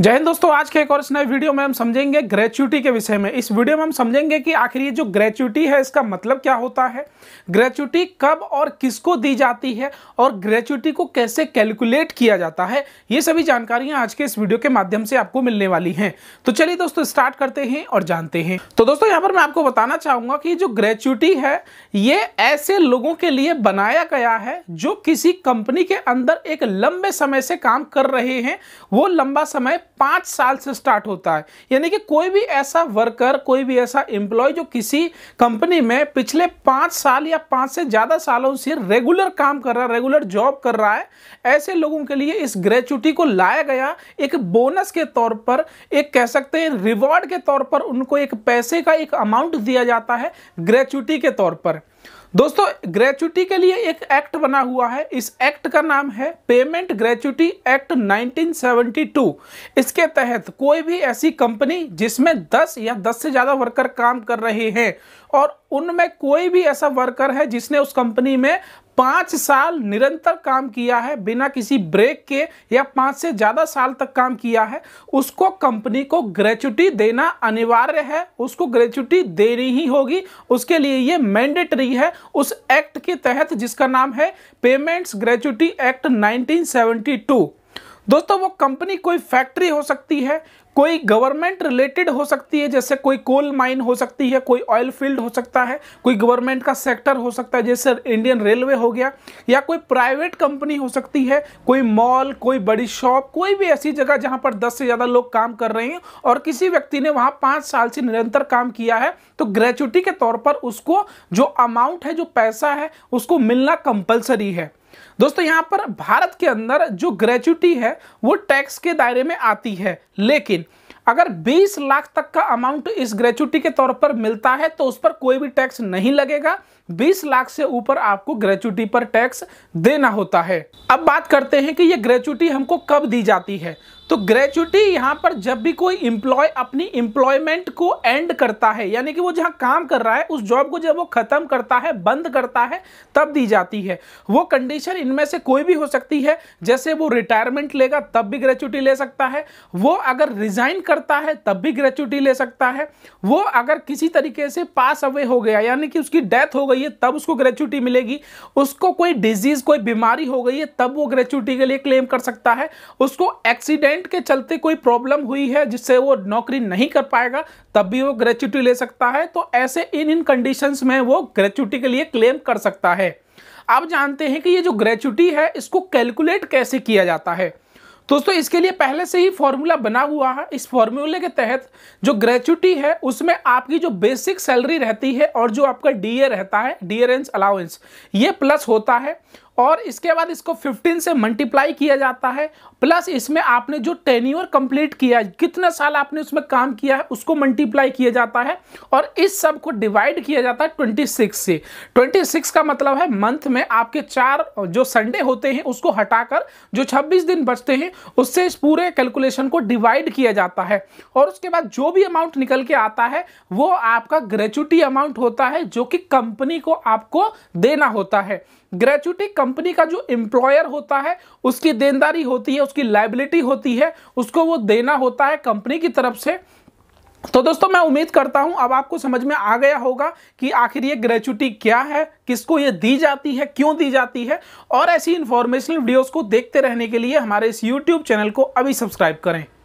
जय हिंद दोस्तों आज के एक और इस नए वीडियो में हम समझेंगे ग्रेचुटी के विषय में इस वीडियो में हम समझेंगे कि आखिर ये जो ग्रेचुटी है इसका मतलब क्या होता है ग्रेचुटी कब और किसको दी जाती है और ग्रेचुटी को कैसे कैलकुलेट किया जाता है ये सभी जानकारियां आज के इस वीडियो के माध्यम से आपको मिलने वाली हैं तो चलिए दोस्तों स्टार्ट करते हैं और जानते हैं तो दोस्तों यहाँ पर मैं आपको बताना चाहूँगा कि जो ग्रेचुटी है ये ऐसे लोगों के लिए बनाया गया है जो किसी कंपनी के अंदर एक लंबे समय से काम कर रहे हैं वो लंबा समय पाँच साल से स्टार्ट होता है यानी कि कोई भी ऐसा वर्कर कोई भी ऐसा एम्प्लॉय जो किसी कंपनी में पिछले पांच साल या पाँच से ज़्यादा सालों से रेगुलर काम कर रहा है रेगुलर जॉब कर रहा है ऐसे लोगों के लिए इस ग्रेचुटी को लाया गया एक बोनस के तौर पर एक कह सकते हैं रिवॉर्ड के तौर पर उनको एक पैसे का एक अमाउंट दिया जाता है ग्रेचुटी के तौर पर दोस्तों ग्रेचुटी के लिए एक एक्ट बना हुआ है इस एक्ट का नाम है पेमेंट ग्रेचुटी एक्ट 1972 इसके तहत कोई भी ऐसी कंपनी जिसमें 10 या 10 से ज़्यादा वर्कर काम कर रहे हैं और उनमें कोई भी ऐसा वर्कर है जिसने उस कंपनी में पाँच साल निरंतर काम किया है बिना किसी ब्रेक के या पाँच से ज़्यादा साल तक काम किया है उसको कंपनी को ग्रेचुटी देना अनिवार्य है उसको ग्रेचुटी देनी ही होगी उसके लिए ये मैंडेटरी है उस एक्ट के तहत जिसका नाम है पेमेंट्स ग्रेचुटी एक्ट 1972 दोस्तों वो कंपनी कोई फैक्ट्री हो सकती है कोई गवर्नमेंट रिलेटेड हो सकती है जैसे कोई कोल माइन हो सकती है कोई ऑयल फील्ड हो सकता है कोई गवर्नमेंट का सेक्टर हो सकता है जैसे इंडियन रेलवे हो गया या कोई प्राइवेट कंपनी हो सकती है कोई मॉल कोई बड़ी शॉप कोई भी ऐसी जगह जहां पर 10 से ज़्यादा लोग काम कर रहे हैं और किसी व्यक्ति ने वहाँ पाँच साल से निरंतर काम किया है तो ग्रेचुटी के तौर पर उसको जो अमाउंट है जो पैसा है उसको मिलना कंपलसरी है दोस्तों यहाँ पर भारत के अंदर जो ग्रेचुटी है वो टैक्स के दायरे में आती है लेकिन अगर 20 लाख तक का अमाउंट इस ग्रेचुटी के तौर पर मिलता है तो उस पर कोई भी टैक्स नहीं लगेगा बीस लाख से ऊपर आपको ग्रेचुटी पर टैक्स देना होता है अब बात करते हैं कि ये ग्रेचुटी हमको कब दी जाती है तो ग्रेचुटी यहाँ पर जब भी कोई इम्प्लॉय अपनी इम्प्लॉयमेंट को एंड करता है यानी कि वो जहाँ काम कर रहा है उस जॉब को जब वो ख़त्म करता है बंद करता है तब दी जाती है वो कंडीशन इनमें से कोई भी हो सकती है जैसे वो रिटायरमेंट लेगा तब भी ग्रेचुटी ले सकता है वो अगर रिजाइन करता है तब भी ग्रेचुटी ले सकता है वो अगर किसी तरीके से पास अवे हो गया यानी कि उसकी डेथ हो गई गई है तब उसको ग्रेचुटी मिलेगी उसको कोई डिजीज कोई बीमारी हो गई है तब वो ग्रेचुटी के लिए क्लेम कर सकता है उसको एक्सीडेंट के चलते कोई प्रॉब्लम हुई है जिससे वो नौकरी नहीं कर पाएगा तब भी वो ग्रेचुटी ले सकता है तो ऐसे इन इन कंडीशन में वो ग्रेचुटी के लिए क्लेम कर सकता है आप जानते हैं कि ये जो ग्रेचुटी है इसको कैलकुलेट कैसे किया जाता है दोस्तों इसके लिए पहले से ही फॉर्मूला बना हुआ है इस फॉर्मूले के तहत जो ग्रेचुटी है उसमें आपकी जो बेसिक सैलरी रहती है और जो आपका डीए रहता है डीएरेंस अलाउंस ये प्लस होता है और इसके बाद इसको 15 से मल्टीप्लाई किया जाता है प्लस इसमें आपने जो टेन्योर कंप्लीट किया है कितना साल आपने उसमें काम किया है उसको मल्टीप्लाई किया जाता है और इस सब को डिवाइड किया जाता है 26 से 26 का मतलब है मंथ में आपके चार जो संडे होते हैं उसको हटाकर जो 26 दिन बचते हैं उससे इस पूरे कैलकुलेशन को डिवाइड किया जाता है और उसके बाद जो भी अमाउंट निकल के आता है वो आपका ग्रेचुटी अमाउंट होता है जो कि कंपनी को आपको देना होता है ग्रेचुटी कंपनी कंपनी का जो एम्प्लॉयर होता है उसकी देनदारी होती है उसकी लाइबिलिटी होती है उसको वो देना होता है कंपनी की तरफ से तो दोस्तों मैं उम्मीद करता हूं अब आपको समझ में आ गया होगा कि आखिर ये ग्रेचुटी क्या है किसको ये दी जाती है क्यों दी जाती है और ऐसी इन्फॉर्मेशनल वीडियोस को देखते रहने के लिए हमारे इस यूट्यूब चैनल को अभी सब्सक्राइब करें